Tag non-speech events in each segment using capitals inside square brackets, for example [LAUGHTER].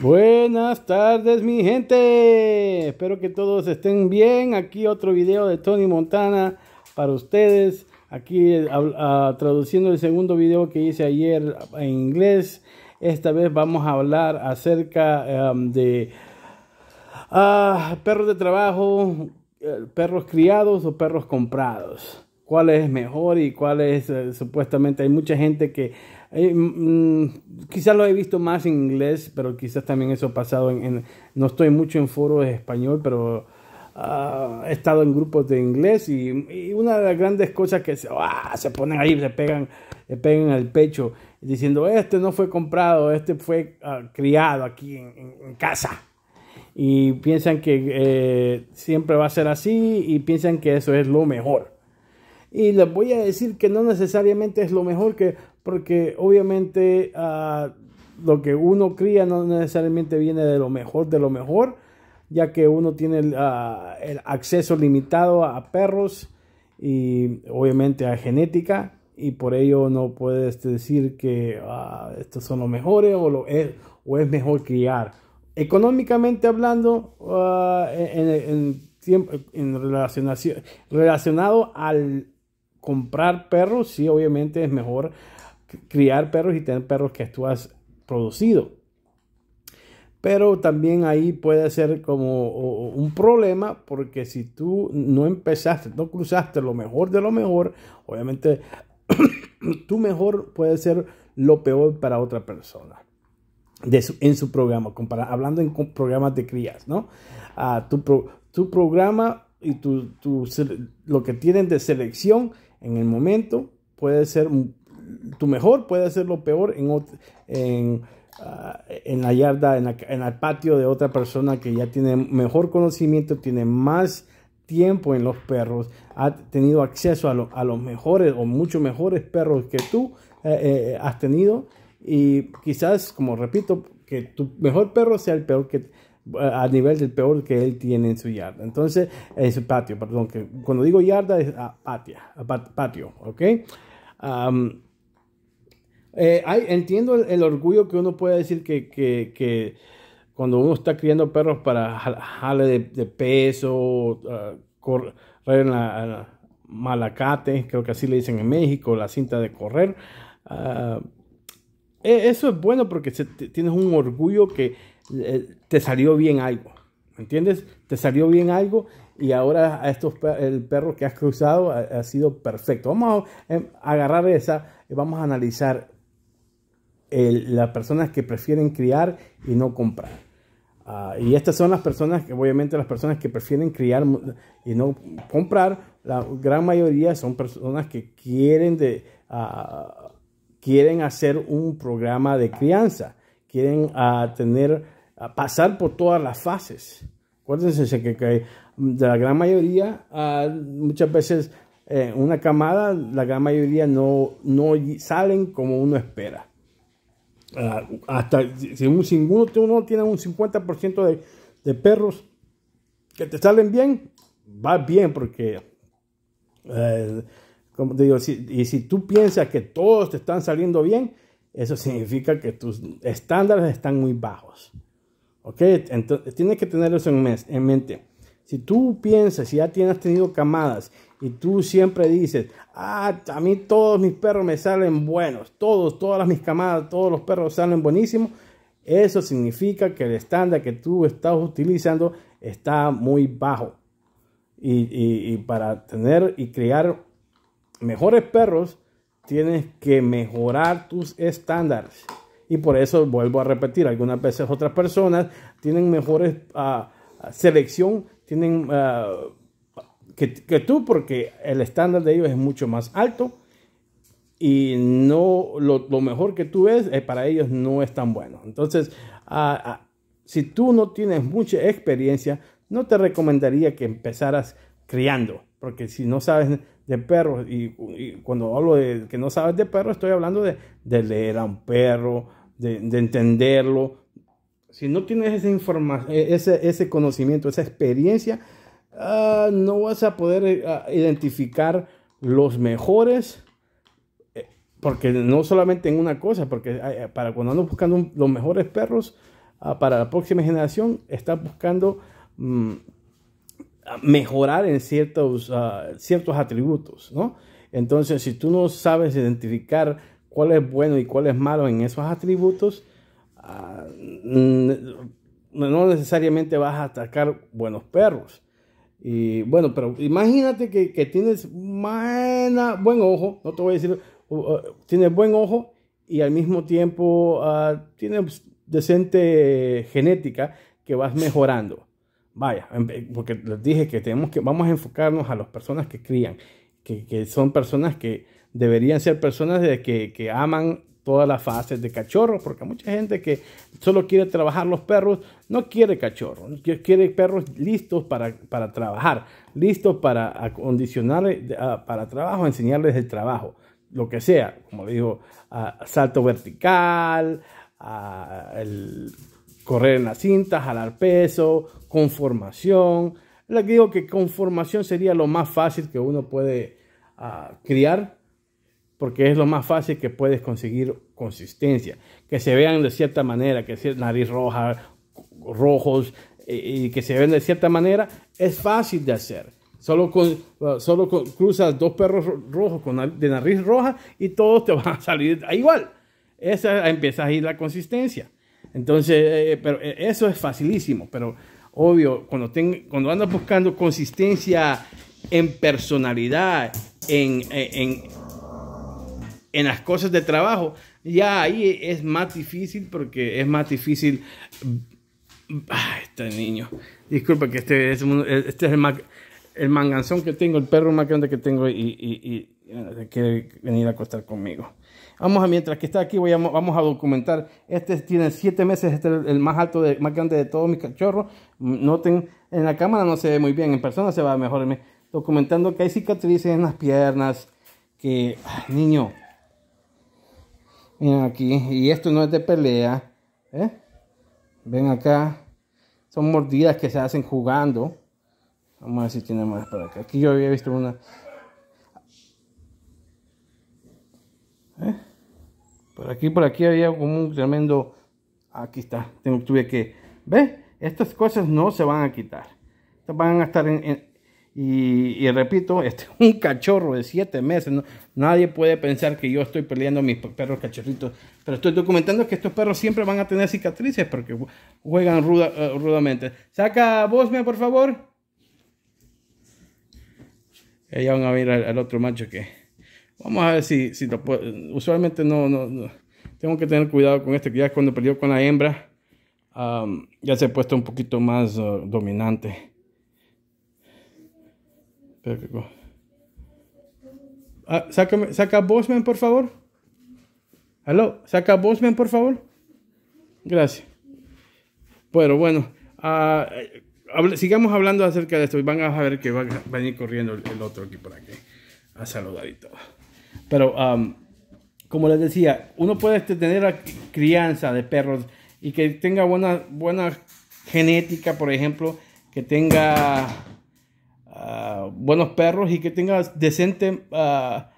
Buenas tardes mi gente, espero que todos estén bien. Aquí otro video de Tony Montana para ustedes. Aquí ah, traduciendo el segundo video que hice ayer en inglés. Esta vez vamos a hablar acerca de ah, perros de trabajo, eh, perros criados o perros comprados. ¿Cuál es mejor y cuál es eh, supuestamente? Hay mucha gente que eh, mm, mm, quizás lo he visto más en inglés, pero quizás también eso ha pasado en, no estoy mucho en foros de español, pero ah, he estado en grupos de inglés y, una de las grandes cosas que se, ah, se ponen ahí, se pegan, se pegan al pecho diciendo, este no fue comprado, este fue ah, criado aquí en, casa. Y piensan que eh, siempre va a ser así y piensan que eso es lo mejor. Y les voy a decir que no necesariamente es lo mejor que porque obviamente ah, lo que uno cría no necesariamente viene de lo mejor de lo mejor, ya que uno tiene el, ah, acceso limitado a perros y obviamente a genética y por ello no puedes decir que ah, estos son los mejores o, lo es, o es mejor criar. Económicamente hablando, en, en relacionado al comprar perros, sí, obviamente es mejor criar perros y tener perros que tú has producido. Pero también ahí puede ser como un problema porque si tú no empezaste, no cruzaste lo mejor de lo mejor, obviamente [COUGHS] tu mejor puede ser lo peor para otra persona. De en su programa, hablando en programas de crías, ¿no? a ah, tu, tu, programa y tu, tu, lo que tienen de selección en el momento puede ser un tu mejor puede ser lo peor en, ah, en la yarda, en, el patio de otra persona que ya tiene mejor conocimiento, tiene más tiempo en los perros, ha tenido acceso a, los mejores o mucho mejores perros que tú eh, eh, has tenido y quizás, como repito, que tu mejor perro sea el peor que a nivel del peor que él tiene en su yarda. Entonces, en su patio, perdón, que cuando digo yarda es ah, patio ah, patio, ¿ok? Eh, entiendo el, orgullo que uno puede decir que, cuando uno está criando perros para jale de, peso, ah, correr la, malacate, creo que así le dicen en México, la cinta de correr. Ah, e, eso es bueno porque tienes un orgullo que eh, te salió bien algo. ¿Entiendes? Te salió bien algo y ahora a estos el perro que has cruzado ha, sido perfecto. Vamos a, em, agarrar esa y vamos a analizar las personas que prefieren criar y no comprar. Ah, y estas son las personas que, obviamente, las personas que prefieren criar y no comprar, la gran mayoría son personas que quieren, de, ah, quieren hacer un programa de crianza, quieren ah, tener, pasar por todas las fases. Acuérdense que, de la gran mayoría, muchas veces eh, una camada, la gran mayoría no, no salen como uno espera. Ah, hasta si, un, uno, tiene un 50% de, perros que te salen bien, va bien porque, eh, como digo, y si tú piensas que todos te están saliendo bien, eso significa que tus estándares están muy bajos. ¿Ok? Entonces tienes que tener eso en mente. Si tú piensas, si ya tienes tenido camadas y tú siempre dices, ah, a mí todos mis perros me salen buenos, todos, todas mis camadas, todos los perros salen buenísimos, eso significa que el estándar que tú estás utilizando está muy bajo. Y, para tener y crear mejores perros, tienes que mejorar tus estándares. Y por eso vuelvo a repetir, algunas veces otras personas tienen mejores ah, selección tienen ah, que, que, tú porque el estándar de ellos es mucho más alto y no lo, mejor que tú ves eh, para ellos no es tan bueno. Entonces, ah, ah, si tú no tienes mucha experiencia, no te recomendaría que empezaras criando, porque si no sabes de perros, y, cuando hablo de que no sabes de perros, estoy hablando de, leer a un perro, de, de entenderlo, si no tienes esa información, e, ese, conocimiento, esa experiencia, ah, no vas a poder eh, identificar los mejores, eh, porque no solamente en una cosa, porque eh, para cuando andas buscando los mejores perros, ah, para la próxima generación, estás buscando mm, mejorar en ciertos, ah, ciertos atributos, ¿no? Entonces, si tú no sabes identificar cuál es bueno y cuál es malo en esos atributos, Ah, no necesariamente vas a atacar buenos perros. Y bueno, pero imagínate que, tienes buena, buen ojo, no te voy a decir, uh, uh, tienes buen ojo y al mismo tiempo ah, tienes decente genética que vas mejorando. Vaya, porque les dije que tenemos que, vamos a enfocarnos a las personas que crían, que, son personas que deberían ser personas de que, que aman todas las fases de cachorro, porque mucha gente que solo quiere trabajar los perros no quiere cachorro, quiere perros listos para, trabajar, listos para acondicionar ah, para trabajo, enseñarles el trabajo, lo que sea, como digo, ah, salto vertical, ah, correr en la cinta, jalar peso, conformación. Les digo que conformación sería lo más fácil que uno puede criar porque es lo más fácil que puedes conseguir consistencia, que se vean de cierta manera, que sea nariz roja, rojos, eh, y que se vean de cierta manera, es fácil de hacer. Solo, con, solo cruzas dos perros rojos con, de nariz roja y todos te [LAUGHS] van a salir igual. Esa empieza a ir la consistencia. Entonces, eh, pero eh, eso es facilísimo, pero obvio, cuando, ten, cuando andas buscando consistencia en personalidad, en, en las cosas de trabajo, ya ahí es más difícil porque es más difícil. Mm, Ay, ah, este niño. Disculpa que este es, este es el, el, manganzón que tengo, el perro más grande que tengo y, eh, quiere venir a acostar conmigo. Vamos a, mientras que está aquí, voy a, vamos a documentar. Este tiene siete meses, este es el más alto, de, más grande de todos mis cachorros. Mm, noten, en la cámara no se ve muy bien, en persona se va mejor. Documentando que hay cicatrices en las piernas, que, ah, niño, Miren aquí, y esto no es de pelea. ¿eh? Ven acá, son mordidas que se hacen jugando. Vamos a ver si tiene más para acá. Aquí yo había visto una. ¿Eh? Por aquí, por aquí había como un tremendo... Aquí está, tuve que... ¿Ves? Estas cosas no se van a quitar. Estas van a estar en y, repito, [LAUGHS] este, un cachorro de siete meses. nadie puede pensar que yo estoy peleando a mis perros cachorritos. Pero estoy documentando que estos perros siempre van a tener cicatrices porque juegan ruda, eh, rudamente. Saca me por favor. Ya van a ver al, otro macho que... Vamos a ver si, si lo puedo... Usualmente no, no, Tengo que tener cuidado con este, que ya cuando perdió con la hembra, ya se ha puesto un poquito más ah, dominante. Ah, sácame, saca Bosman, por favor. Aló, saca Bosman, por favor. Gracias. Pero bueno, ah, eh, sigamos hablando acerca de esto. Y van a ver que va a venir corriendo el, otro aquí por aquí a saludar y todo. Pero, como les decía, uno puede este, tener la crianza de perros y que tenga buena, buena genética, por ejemplo, que tenga Ah, buenos perros y que tenga decente ah,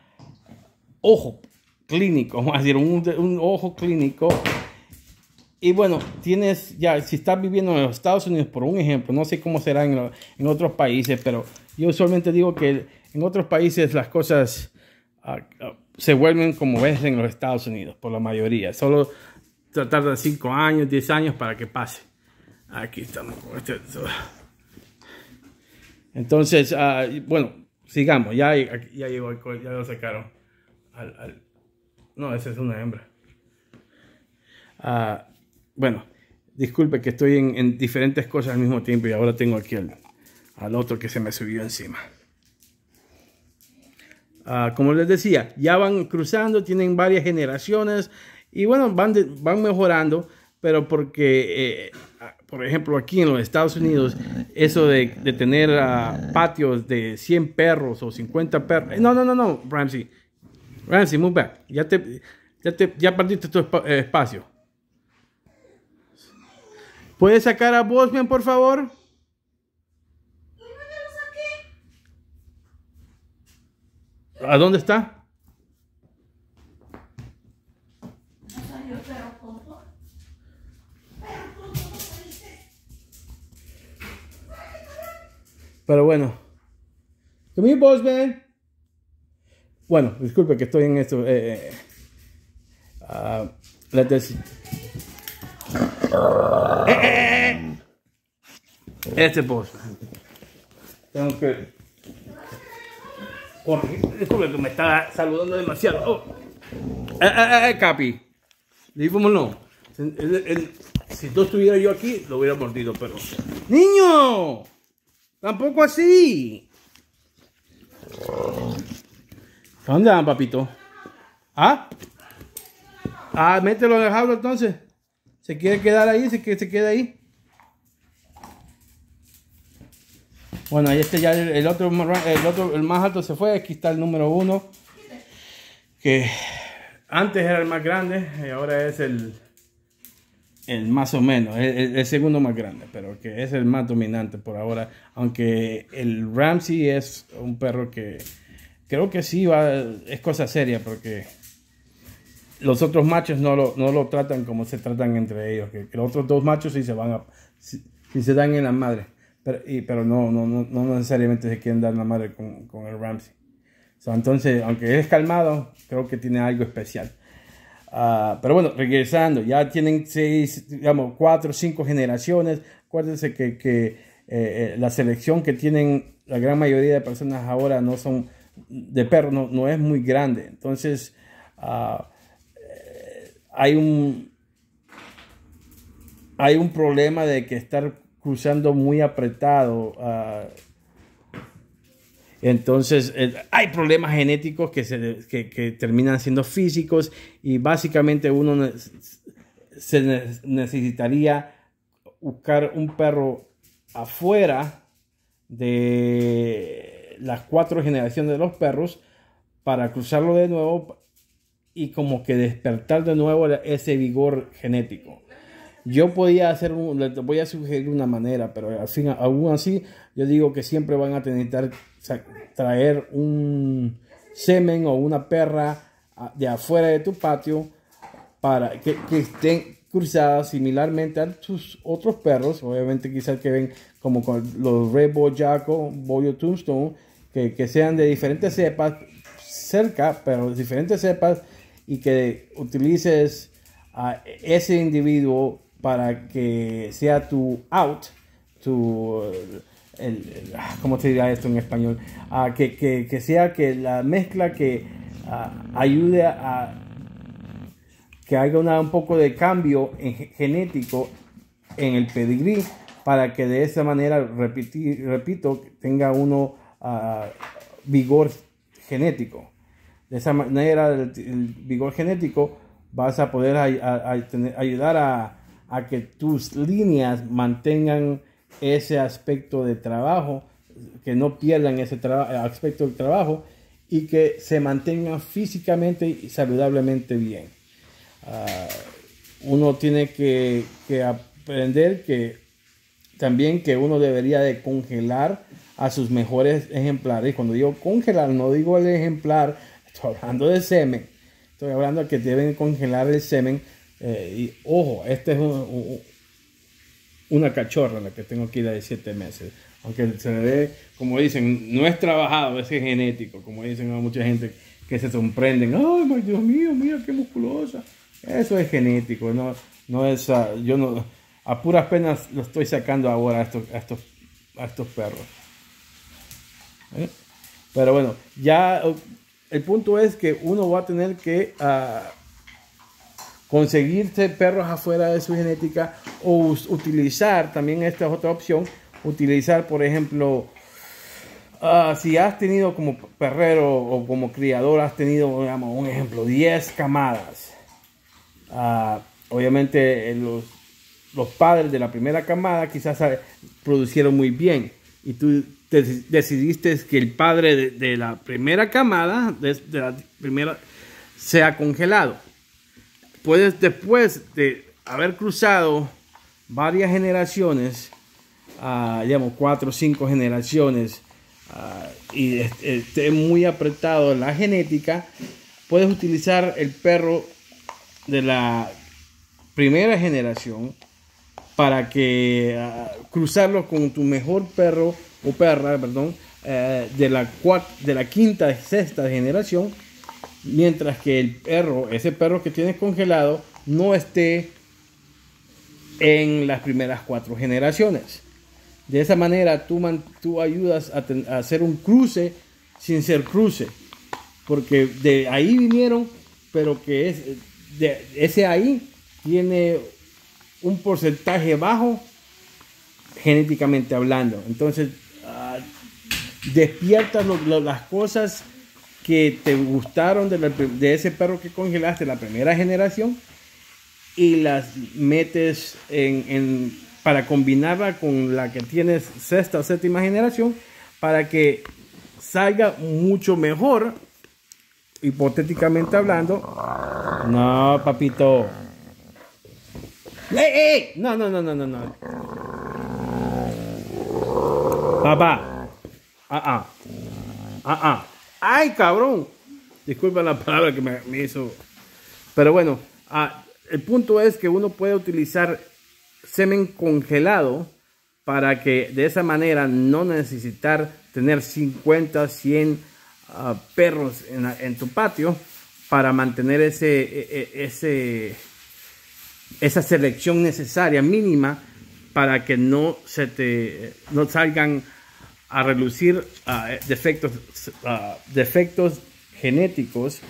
ojo clínico, [LAUGHS] vamos a decir, un, ojo clínico. Y bueno, tienes ya, si estás viviendo en los Estados Unidos, por un ejemplo, no sé cómo será en, otros países, pero yo usualmente digo que en otros países las cosas ah, se vuelven como ves en los Estados Unidos, por la mayoría. Solo tarda 5 años, 10 años para que pase. Aquí estamos con este. Entonces, ah, bueno, sigamos. Ya, ya llegó ya lo sacaron. No, esa es una hembra. Ah, bueno, disculpe que estoy en, diferentes cosas al mismo tiempo y ahora tengo aquí al, otro que se me subió encima. Ah, como les decía, ya van cruzando, tienen varias generaciones y bueno, van, van mejorando, pero porque eh, por ejemplo, aquí en los Estados Unidos, eso de, tener ah, patios de 100 perros o 50 perros. Eh, no, no, no, no, Ramsey. Ramsey, move back. Ya, te, ya, te, ya perdiste tu eh, espacio. ¿Puedes sacar a Bosman, por favor? ¿A dónde está? Pero bueno. Come here, boss Bueno, disculpe que estoy en esto. Eh, uh, este boss pues. Tengo que... Disculpe que me está saludando demasiado. Oh. Eh, eh, eh, Capi. Dígamelo. si no estuviera yo aquí, lo hubiera mordido, pero... ¡Niño! Tampoco así. ¿Dónde van, papito? ¿Ah? Ah, mételo en el jablo entonces. ¿Se quiere quedar ahí? ¿Se, que, se queda ahí? Bueno, ahí este ya el, otro, el otro, el más alto se fue. Aquí está el número uno. Que antes era el más grande y ahora es el, el más o menos, el, segundo más grande, pero que es el más dominante por ahora. Aunque el Ramsey es un perro que creo que sí va, es cosa seria porque los otros machos no lo, tratan como se tratan entre ellos. Que, los otros dos machos sí se van a, si se dan en la madre, pero, pero no, no, no, necesariamente se quieren dar la madre con, el Ramsey. entonces, aunque es calmado, creo que tiene algo especial. Ah, pero bueno, regresando, ya tienen seis, digamos, cuatro o cinco generaciones. Acuérdense que, eh, eh, la selección que tienen la gran mayoría de personas ahora no son de perro, no, es muy grande. Entonces, ah, eh, hay un hay un problema de que estar cruzando muy apretado ah, entonces, hay problemas genéticos que, se, terminan siendo físicos y básicamente uno se necesitaría buscar un perro afuera de las cuatro generaciones de los perros para cruzarlo de nuevo y como que despertar de nuevo ese vigor genético. Yo podía hacer, un, voy a sugerir una manera, pero al aún así yo digo que siempre van a que traer un semen o una perra ah, de afuera de tu patio para que, estén cruzadas similarmente a tus otros perros, obviamente quizás que ven como con los Red bull Boyaco, Boyo Tombstone, que, que, sean de diferentes cepas, cerca, pero de diferentes cepas, y que utilices a ah, ese individuo para que sea tu out, tu Ah, ¿cómo se diría esto en español? Ah, que, sea que la mezcla que ah, ayude a que haya un poco de cambio genético en el pedigrí para que de esa manera, repito, tenga uno vigor genético. De esa manera, el, vigor genético vas a poder ayudar a que tus líneas mantengan ese aspecto de trabajo, que no pierdan ese aspecto del trabajo y que se mantengan físicamente y saludablemente bien. Ah, uno tiene que, aprender que también que uno debería de congelar a sus mejores ejemplares. Cuando digo congelar, no digo el ejemplar, estoy hablando de semen. Estoy hablando que deben congelar el semen. Eh, y ojo, este es un, una cachorra la que tengo aquí de 7 meses. Aunque se le ve, como dicen, no es trabajado, es genético, como dicen a mucha gente que se sorprenden, ay, Dios mío, mira qué musculosa. Eso es genético, no, no es, ah, yo no, a puras penas lo estoy sacando ahora a estos, a estos, estos perros. ¿Eh? Pero bueno, ya el punto es que uno va a tener que ah, conseguirse perros afuera de su genética o utilizar, también esta es otra opción, utilizar, por ejemplo, ah, si has tenido como perrero o como criador, has tenido, digamos, un ejemplo, 10 camadas. Ah, obviamente eh, los, los, padres de la primera camada quizás producieron muy bien y tú decidiste que el padre de, la primera camada, de la primera, sea congelado puedes después de haber cruzado varias generaciones, uh, cuatro o cinco generaciones, ah, y esté muy apretado la genética, puedes utilizar el perro de la primera generación para que ah, cruzarlo con tu mejor perro o perra, perdón, eh, de, la quinta de la quinta, sexta generación mientras que el perro, ese perro que tienes congelado, no esté en las primeras cuatro generaciones. De esa manera tú, tú ayudas a, hacer un cruce sin ser cruce, porque de ahí vinieron, pero que ese ahí tiene un porcentaje bajo genéticamente hablando. Entonces, ah, despiertas las cosas que te gustaron de, ese perro que congelaste, la primera generación, y las metes en, para combinarla con la que tienes sexta o séptima generación para que salga mucho mejor, hipotéticamente hablando. No, papito. No, no, no, no, no, no. Papá. Ah, ah. Ah, ah. ¡Ay, cabrón! Disculpa la palabra que me, hizo. Pero bueno, ah, el punto es que uno puede utilizar semen congelado para que de esa manera no necesitar tener 50, 100 ah, perros en, tu patio para mantener e, e, ese, esa selección necesaria mínima para que no se te no salgan a relucir ah, defectos, ah, defectos genéticos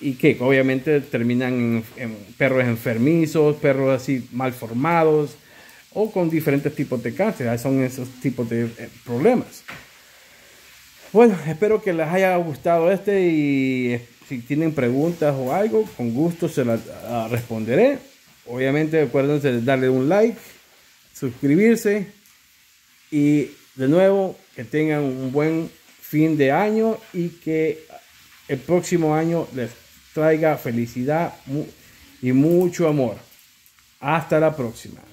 y que obviamente terminan en, perros enfermizos, perros así mal formados o con diferentes tipos de cáncer. Ah, son esos tipos de eh, problemas. Bueno, espero que les haya gustado este y eh, si tienen preguntas o algo, con gusto se las responderé. Obviamente, acuérdense de darle un like, suscribirse y de nuevo, que tengan un buen fin de año y que el próximo año les traiga felicidad y mucho amor. Hasta la próxima.